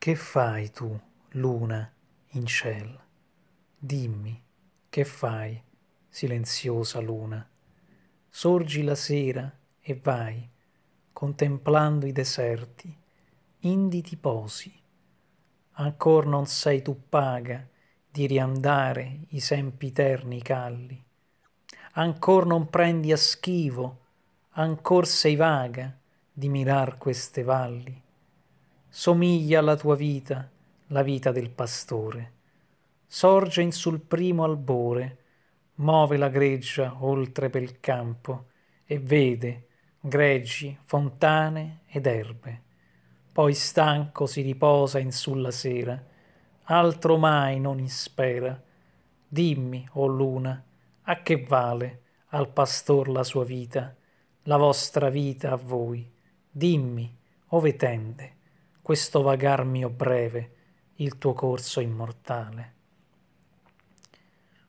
Che fai tu, luna, in ciel? Dimmi, che fai, silenziosa luna? Sorgi la sera e vai, contemplando i deserti, indi ti posi. Ancor non sei tu paga di riandare i sempiterni calli. Ancor non prendi a schivo, ancor sei vaga di mirar queste valli somiglia alla tua vita, la vita del pastore. Sorge in sul primo albore, muove la greggia oltre pel campo e vede greggi, fontane ed erbe. Poi stanco si riposa in sulla sera, altro mai non ispera. Dimmi, o oh luna, a che vale al pastor la sua vita, la vostra vita a voi? Dimmi, ove tende questo vagar mio breve, il tuo corso immortale.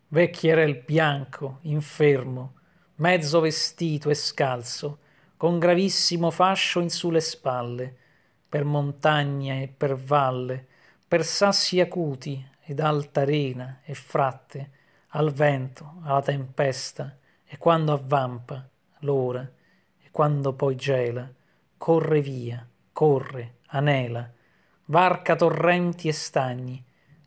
Vecchierel bianco, infermo, mezzo vestito e scalzo, con gravissimo fascio in su le spalle, per montagna e per valle, per sassi acuti ed alta rena e fratte, al vento, alla tempesta, e quando avvampa l'ora, e quando poi gela, corre via, corre, anela, varca torrenti e stagni,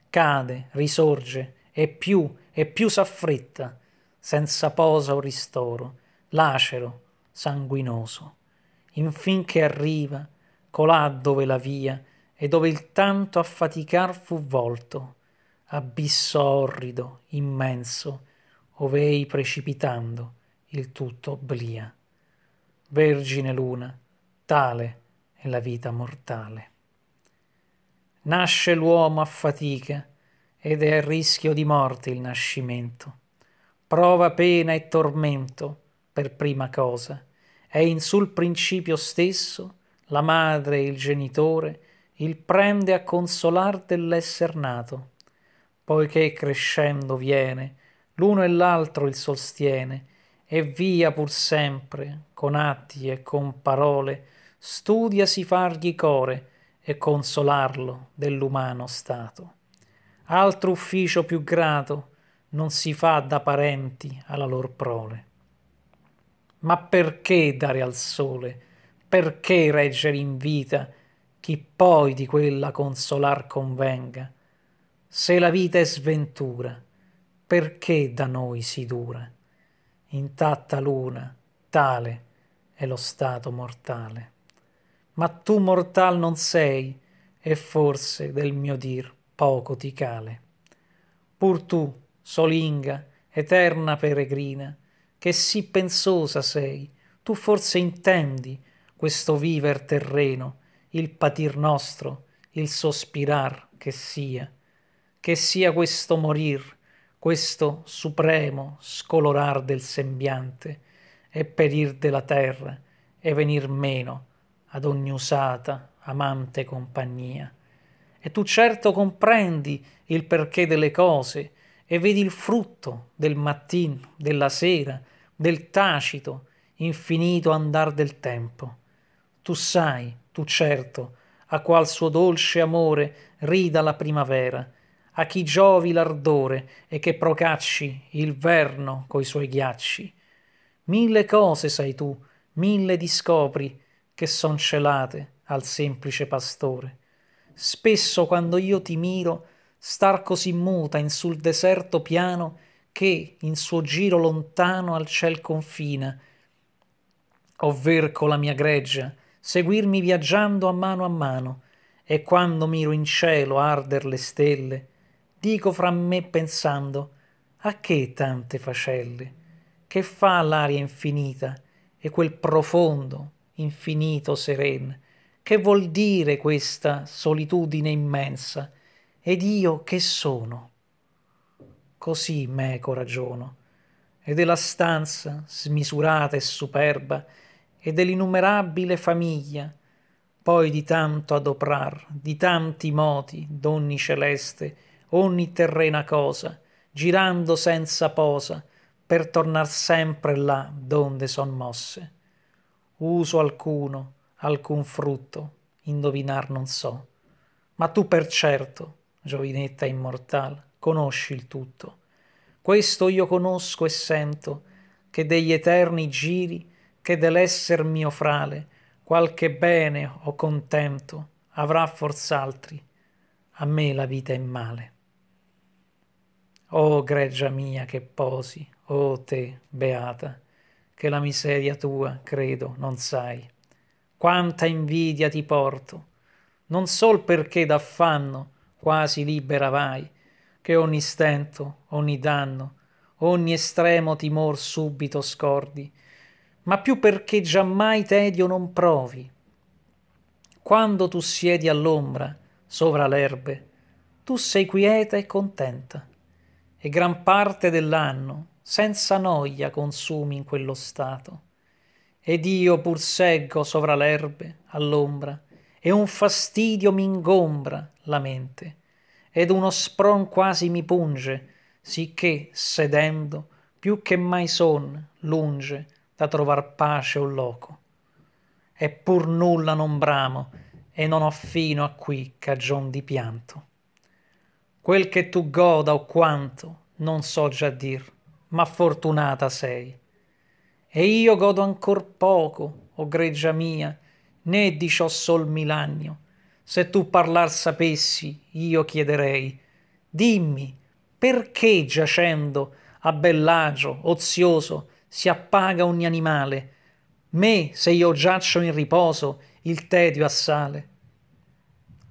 cade, risorge, e più, e più s'affretta, senza posa o ristoro, lacero, sanguinoso, infin che arriva, colà dove la via, e dove il tanto affaticar fu volto, abisso orrido, immenso, ovei precipitando, il tutto obblia. Vergine luna, tale, e la vita mortale. Nasce l'uomo a fatica ed è a rischio di morte il nascimento. Prova pena e tormento per prima cosa, e in sul principio stesso la madre e il genitore il prende a consolar dell'esser nato, poiché crescendo viene, l'uno e l'altro il sostiene, e via pur sempre, con atti e con parole, studiasi fargli core e consolarlo dell'umano stato. Altro ufficio più grato non si fa da parenti alla lor prole. Ma perché dare al sole? Perché reggere in vita chi poi di quella consolar convenga? Se la vita è sventura, perché da noi si dura? Intatta luna, tale è lo stato mortale ma tu mortal non sei, e forse del mio dir poco ti cale. Pur tu, solinga, eterna peregrina, che sì pensosa sei, tu forse intendi questo viver terreno, il patir nostro, il sospirar che sia, che sia questo morir, questo supremo scolorar del sembiante, e perir della terra, e venir meno, ad ogni usata, amante compagnia. E tu certo comprendi il perché delle cose e vedi il frutto del mattino, della sera, del tacito, infinito andar del tempo. Tu sai, tu certo, a qual suo dolce amore rida la primavera, a chi giovi l'ardore e che procacci il verno coi suoi ghiacci. Mille cose sai tu, mille discopri, che son celate al semplice pastore. Spesso quando io ti miro, star così muta in sul deserto piano che in suo giro lontano al ciel confina. Ovver con la mia greggia, seguirmi viaggiando a mano a mano, e quando miro in cielo arder le stelle, dico fra me pensando, a che tante facelle? Che fa l'aria infinita e quel profondo, infinito seren, che vuol dire questa solitudine immensa? Ed io che sono? Così meco ragiono, e della stanza, smisurata e superba, e dell'innumerabile famiglia, poi di tanto adoprar, di tanti moti, d'ogni celeste, ogni terrena cosa, girando senza posa, per tornar sempre là donde son mosse uso alcuno, alcun frutto, indovinar non so. Ma tu per certo, giovinetta immortal, conosci il tutto. Questo io conosco e sento, che degli eterni giri, che dell'esser mio frale, qualche bene o contento avrà fors'altri, a me la vita è male. O oh, greggia mia che posi, o oh, te, beata, che la miseria tua, credo, non sai. Quanta invidia ti porto, non sol perché d'affanno quasi libera vai, che ogni stento, ogni danno, ogni estremo timor subito scordi, ma più perché giammai tedio non provi. Quando tu siedi all'ombra, sovra l'erbe, tu sei quieta e contenta, e gran parte dell'anno senza noia consumi in quello stato. Ed io pur seggo sovra l'erbe, all'ombra, e un fastidio mi ingombra la mente, ed uno spron quasi mi punge, sicché, sedendo, più che mai son, lunge, da trovar pace o loco. E pur nulla non bramo, e non ho fino a qui cagion di pianto. Quel che tu goda o quanto, non so già dir, ma fortunata sei. E io godo ancor poco, o greggia mia, né di ciò sol milagno. Se tu parlar sapessi, io chiederei, dimmi, perché giacendo a bell'agio, ozioso, si appaga ogni animale? Me, se io giaccio in riposo, il tedio assale.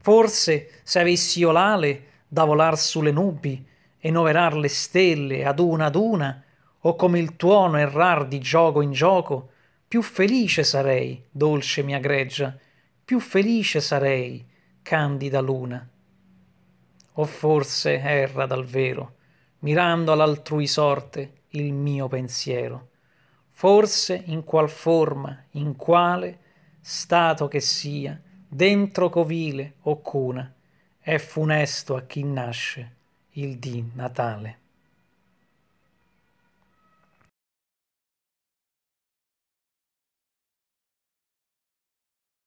Forse, se avessi io l'ale, da volar sulle nubi, e noverar le stelle ad una ad una, o come il tuono errar di gioco in gioco, più felice sarei, dolce mia greggia, più felice sarei, candida luna. O forse erra dal vero, mirando all'altrui sorte il mio pensiero. Forse in qual forma, in quale stato che sia, dentro covile o cuna, è funesto a chi nasce il di Natale.